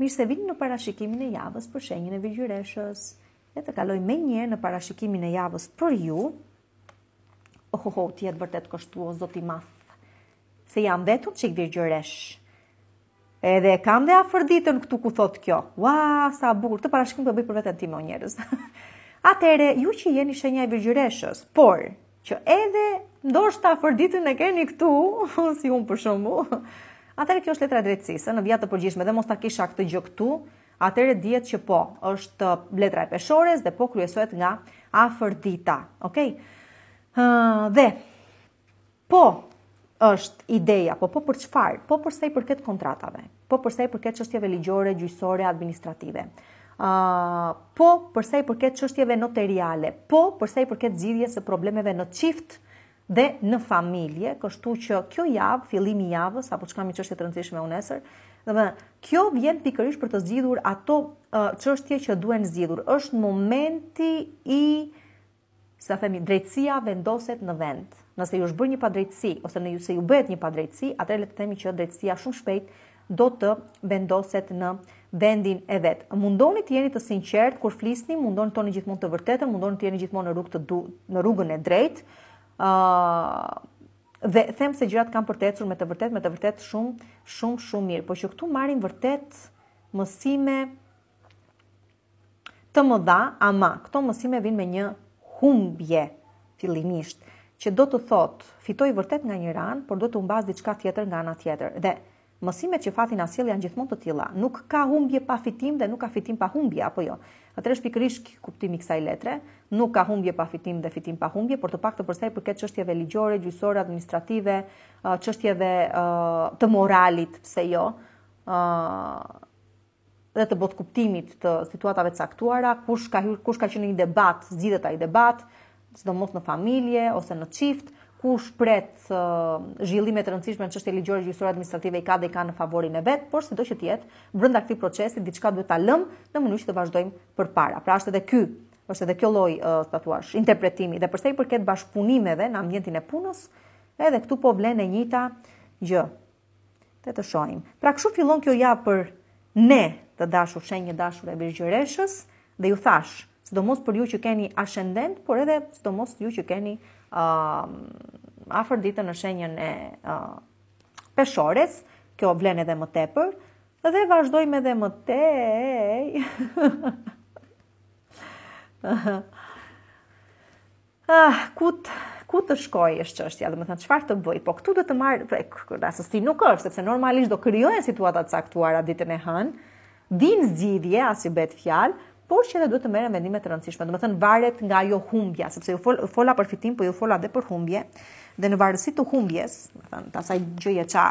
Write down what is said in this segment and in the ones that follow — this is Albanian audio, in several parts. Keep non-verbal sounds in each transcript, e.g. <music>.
Mirë se vini në parashikimin e javës për shenjën e Virgjëreshës. Le të kaloj me një në parashikimin e javës për ju. Oho, oh, oh, ti jetë vërtet kështu o i madh. Se jam vetëm çik Virgjëresh. Edhe kam dhe afërditën këtu ku thotë kjo. Ua, sa bukur, të parashikim për bëj për vetën tim o njerës. <laughs> Atere, ju që jeni shenja e Virgjëreshës, por, që edhe ndoshta afërditën e keni këtu, <laughs> si unë për shumë, Atëherë kjo është letra e drejtësisë, në via të përgjithshme dhe mos ta kisha këtë gjë këtu, atëherë dihet që po, është letra e peshores dhe po kryesohet nga afërdita. Okej? Okay? Ëh dhe po është ideja, po po për çfarë? Po për sa i përket kontratave, po për sa i përket çështjeve ligjore, gjyqësore, administrative. Uh, po për sa i përket çështjeve notariale, po për sa i përket zgjidhjes së problemeve në çift dhe në familje, kështu që kjo javë, fillimi i javës apo çka më çështje të rëndësishme unë nesër, domethënë kjo vjen pikërisht për të zgjidhur ato çështje uh, që duhen zgjidhur. Është momenti i sa themi drejtësia vendoset në vend. Nëse ju është bërë një padrejtësi ose në ju se ju bëhet një padrejtësi, atëherë le të themi që drejtësia shumë shpejt do të vendoset në vendin e vet. Mundoni të jeni të sinqert kur flisni, mundoni të jeni gjithmonë të vërtetë, mundoni të jeni gjithmonë në rrugë të në rrugën e drejtë dhe them se gjërat kanë për të ecur me të vërtet me të vërtet shumë shumë shumë mirë, por që këtu marim vërtet mësime të mëdha, ama këto mësime vijnë me një humbje fillimisht, që do të thotë fitoj vërtet nga një ran, por do të humbas diçka tjetër nga ana tjetër. Dhe Mësimet që fatin na sjell janë gjithmonë të tilla. Nuk ka humbje pa fitim dhe nuk ka fitim pa humbje, apo jo. Atë është pikërisht kuptimi i kësaj letre. Nuk ka humbje pa fitim dhe fitim pa humbje, por të paktën për sa i përket çështjeve ligjore, gjyqësore, administrative, çështjeve të moralit, pse jo, dhe të kuptimit të situatave caktuara, kush ka hyr, kush ka qenë në një debat, zgjidhet ai debat, sidomos në familje ose në çift, ku shpret uh, të rëndësishme në çështje ligjore gjyqësore administrative i ka dhe i ka në favorin e vet, por sido që të jetë, brenda këtij procesi diçka duhet ta lëm në mënyrë që të vazhdojmë përpara. Pra është edhe ky është edhe kjo lloj uh, tatuazh interpretimi dhe përse i përket bashkëpunimeve në ambientin e punës, edhe këtu po vlen e njëjta gjë. Të të shohim. Pra kështu fillon kjo javë për ne, të dashur shenjë dashur e virgjëreshës dhe ju thash, sidomos për ju që keni ascendent, por edhe sidomos ju që keni uh, afër ditën në shenjën e uh, peshores, kjo vlen edhe më tepër, dhe vazhdojmë edhe më tej. <laughs> ah, kut ku të shkoj është çështja, do të thënë çfarë të bëj, po këtu do të marr prek, rastësi nuk është, sepse normalisht do krijohen situata të caktuara ditën e hënë, din zgjidhje as i bëhet fjalë, por që edhe duhet të merren vendime të rëndësishme. Domethën varet nga ajo humbja, sepse ju fol, fola për fitim, po ju fola edhe për humbje. Dhe në varësi të humbjes, domethën të asaj gjëje ç'a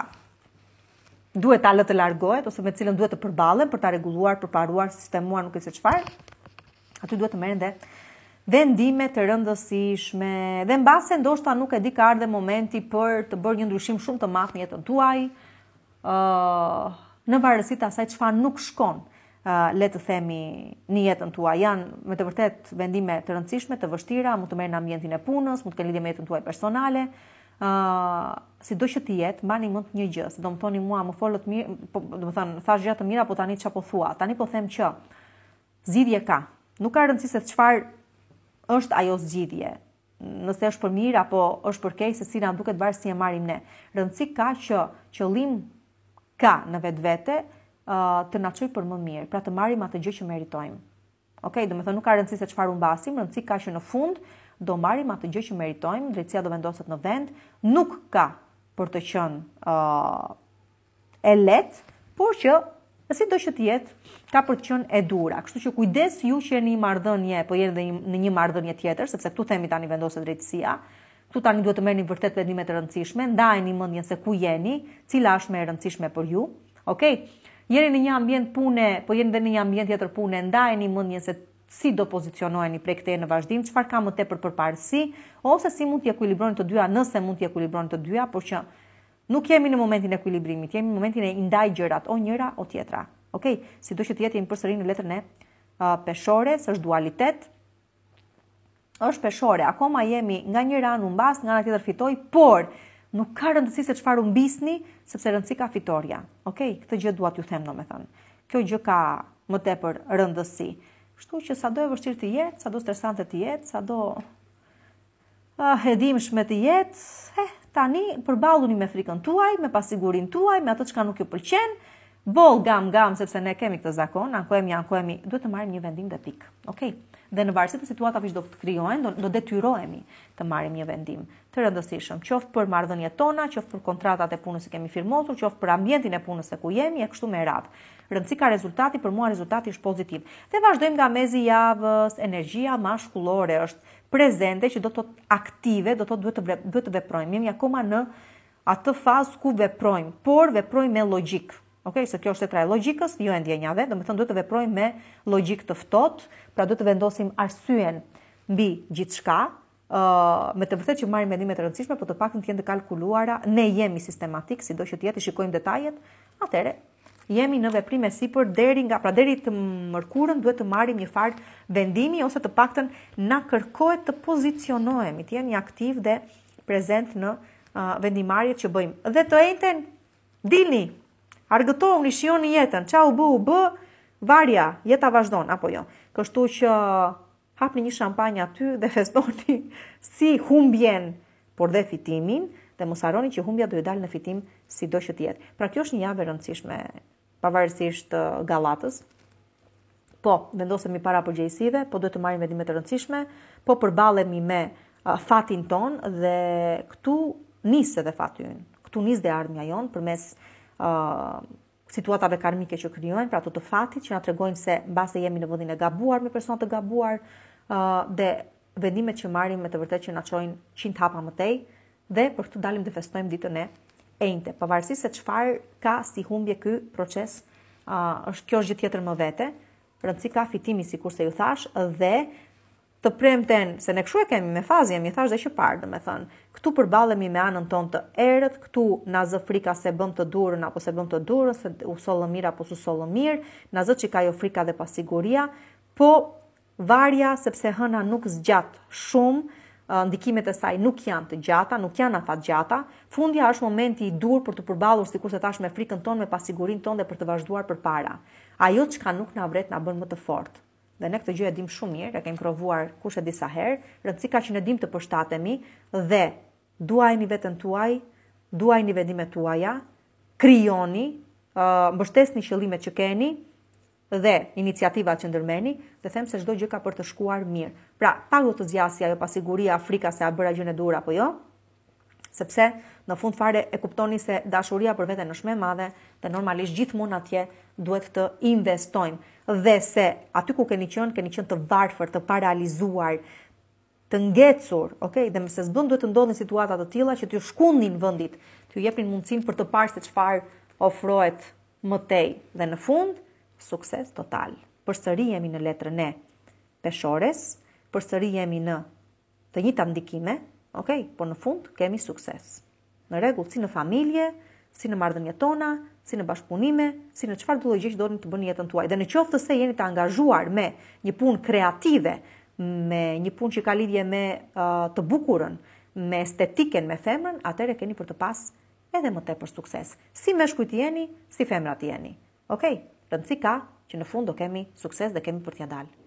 duhet ta lë të largohet ose me cilën duhet të përballen për ta rregulluar, përparuar, sistemuar, nuk e se çfarë. Aty duhet të merren dhe vendime të rëndësishme. Dhe mbase ndoshta nuk e di ka ardhe momenti për të bërë një ndryshim shumë të madh në jetën tuaj. ë uh, në varësi të asaj çfarë nuk shkon. ë uh, le të themi në jetën tuaj janë me të vërtet vendime të rëndësishme, të vështira, mund të merr në ambientin e punës, mund të kenë lidhje me jetën tuaj personale. ë uh, si do që të jetë, mbani mend një gjë, se do të thoni mua, më folët mirë, po, do të thon, thash gjë të mira, po tani çapo thua. Tani po them që zgjidhje ka. Nuk ka rëndësi se çfarë është ajo zgjidhje. Nëse është për mirë apo është për keq, se si na duket varet si e marrim ne. Rëndësi ka që qëllim ka në vetvete, të na çojë për më mirë, pra të marrim atë gjë që meritojmë. Okej, okay, domethënë nuk ka rëndësi se çfarë humbasim, rëndësi ka që në fund do marrim atë gjë që meritojmë, drejtësia do vendoset në vend, nuk ka për të qenë ë uh, e lehtë, por që si do që të jetë, ka për të qenë e dura, Kështu që kujdes ju që jeni në marrëdhënie, po jeni në një marrëdhënie tjetër, sepse këtu themi tani vendoset drejtësia. Ktu tani duhet të merrni vërtet vendime të rëndësishme, ndajeni mendjen se ku jeni, cila është më e rëndësishme për ju. Okej, okay? jeni në një ambient pune, po jeni dhe në një ambient tjetër pune, ndajeni mendjen se si do pozicionoheni prej këtej në vazhdim, çfarë ka më tepër përparësi ose si mund t'i ekuilibroni të dyja, nëse mund t'i ekuilibroni të dyja, por që nuk jemi në momentin e ekuilibrimit, jemi në momentin e ndaj gjërat o njëra o tjetra. Okej, okay? sido që të jetë jemi përsëri në letrën e uh, peshore, së është dualitet, është peshore, akoma jemi nga një ranë në mbas, nga tjetër fitoj, por nuk ka rëndësi se çfarë humbisni, sepse rëndësi ka fitorja. Okej, okay? këtë gjë dua t'ju them domethënë. Kjo gjë ka më tepër rëndësi. Kështu që sado e vështirë të jetë, sado stresante të jetë, sado ah, e dhimbshme të jetë, eh, tani përballuni me frikën tuaj, me pasigurinë tuaj, me atë që nuk ju pëlqen, Bol gam gam sepse ne kemi këtë zakon, ankohemi, ankohemi, duhet të marrim një vendim dhe pikë. Okej. Okay. Dhe në varësi të situatave që do të krijohen, do, do detyrohemi të marrim një vendim të rëndësishëm, qoftë për marrëdhëniet tona, qoftë për kontratat e punës që kemi firmosur, qoftë për ambientin e punës se ku jemi e kështu me radhë. Rëndësi ka rezultati, për mua rezultati është pozitiv. Dhe vazhdojmë nga mezi i javës, energjia mashkullore është prezente që do të aktive, do të duhet të duhet të veprojmë. Jemi akoma në atë fazë ku veprojmë, por veprojmë me logjikë Ok, se kjo është tetra e logikës, jo e ndjenjave, dhe të thënë duhet të veprojmë me logjik të ftohtë, pra duhet të vendosim arsyen mbi gjithçka, ë uh, me të vërtetë që marrim mendime të rëndësishme, por të paktën të jenë të kalkuluara, ne jemi sistematik, sido që të jetë, shikojmë detajet. Atëre, jemi në veprime sipër deri nga pra deri të mërkurën duhet të marrim një farë vendimi ose të paktën na kërkohet të pozicionohemi, të jemi aktiv dhe prezent në uh, vendimarrjet që bëjmë. Dhe të enten argëtohëm një shion një jetën, qa u bë, u bë, varja, jeta vazhdon, apo jo. Kështu që hapni një shampanjë aty dhe <laughs> festoni si humbjen, por dhe fitimin, dhe mos harroni që humbja do të dalë në fitim sido që të jetë. Pra kjo është një javë e rëndësishme pavarësisht Gallatës. Po, vendosemi para përgjegjësive, po duhet të marrim vendime të rëndësishme, po përballemi me fatin ton dhe këtu nis edhe fati ynë. Këtu nis dhe ardhmja jon përmes mes situatave karmike që krijojnë, pra ato të fatit që na tregojnë se në base jemi në vendin e gabuar me personat e gabuar, ë dhe vendimet që marrim me të vërtetë që na çojnë 100 hapa më tej, dhe për të dalim dhe festojmë ditën e njëtë, pavarësisht se çfarë ka si humbje ky proces, ë është kjo është gjithjetër më vete, rëndësi ka fitimi sikur se ju thash dhe të premten, se ne kshu e kemi me fazë, mi thashë dhe që parë, dhe me thënë, këtu përbalemi me anën tonë të erët, këtu na zë frika se bëm të durën, apo se bëm të durën, se u mirë, apo su solë mirë, në zë që ka jo frika dhe pasiguria, po varja, sepse hëna nuk zgjatë shumë, ndikimet e saj nuk janë të gjata, nuk janë afat gjata. Fundja është momenti i dur për të përballur sikur se tash me frikën tonë, me pasigurinë tonë dhe për të vazhduar përpara. Ajo çka nuk na vret na bën më të fortë dhe ne këtë gjë e dim shumë mirë, e kemi provuar kushte disa herë, rëndësi ka që ne dim të përshtatemi dhe duajmi veten tuaj, duajni vendimet tuaja, krijoni, mbështesni qëllimet që keni dhe iniciativat që ndërmeni, dhe them se çdo gjë ka për të shkuar mirë. Pra, pa u të zgjasja, jo pasiguria, Afrika se a bëra gjën e dur apo jo, Sepse në fund fare e kuptoni se dashuria për veten është më e madhe dhe normalisht gjithmonë atje duhet të investojmë dhe se aty ku keni qenë keni qenë të varfër, të paralizuar, të ngjecur, okay, dhe nëse s'bën duhet të ndodhin situata të tilla që ju shkundin vendit, ju jepin mundësinë për të parë se çfarë ofrohet më tej dhe në fund sukses total. Përsëri jemi në letrën e peshores, përsëri jemi në të njëjtat ndikime, Ok, por në fund kemi sukses. Në regull, si në familje, si në mardhënje tona, si në bashkëpunime, si në qëfar të që do të bëni jetën tuaj. Dhe në qoftë se jeni të angazhuar me një punë kreative, me një punë që ka lidhje me uh, të bukurën, me estetiken, me femrën, atër e keni për të pas edhe më tepër për sukses. Si me shkujt jeni, si femrat jeni. Ok, rëndësi ka që në fund do kemi sukses dhe kemi për t'ia dalë.